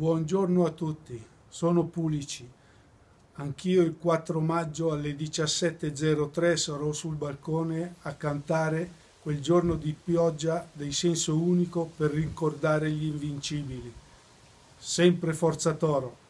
Buongiorno a tutti, sono Pulici. Anch'io il 4 maggio alle 17.03 sarò sul balcone a cantare quel giorno di pioggia dei senso unico per ricordare gli invincibili. Sempre Forza Toro!